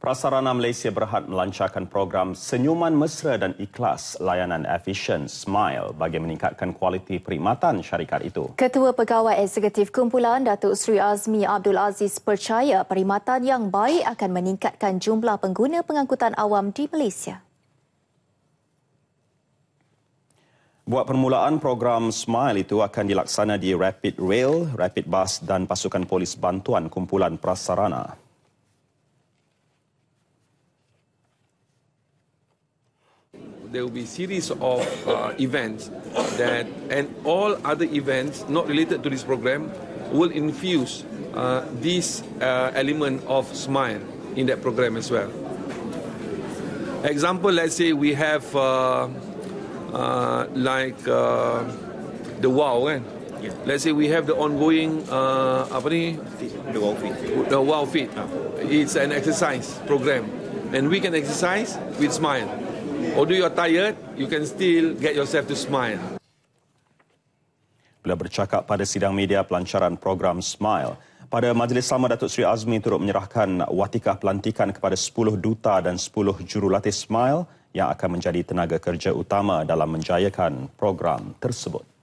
Prasarana Malaysia Berhad melancarkan program Senyuman Mesra dan Ikhlas Layanan efisien Smile bagi meningkatkan kualiti perkhidmatan syarikat itu. Ketua Pegawai Eksekutif Kumpulan Datuk Sri Azmi Abdul Aziz percaya perkhidmatan yang baik akan meningkatkan jumlah pengguna pengangkutan awam di Malaysia. Buat permulaan program Smile itu akan dilaksana di Rapid Rail, Rapid Bus dan Pasukan Polis Bantuan Kumpulan Prasarana. there will be series of uh, events that, and all other events not related to this program will infuse uh, this uh, element of SMILE in that program as well. Example, let's say we have uh, uh, like uh, the WOW, eh? Yeah. Let's say we have the ongoing uh, apa ni? The Wow Fit. The Wow Fit. Ah. It's an exercise program, and we can exercise with smile. Although you're tired, you can still get yourself to smile. Beliau bercakap pada sidang media pelancaran program Smile. Pada majlis sama Datuk Seri Azmi turut menyerahkan watikah pelantikan kepada 10 duta dan 10 jurulatih Smile yang akan menjadi tenaga kerja utama dalam menjayakan program tersebut.